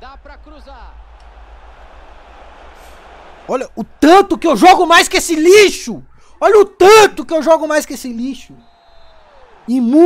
Dá pra cruzar. Olha o tanto que eu jogo mais que esse lixo. Olha o tanto que eu jogo mais que esse lixo. Imundo.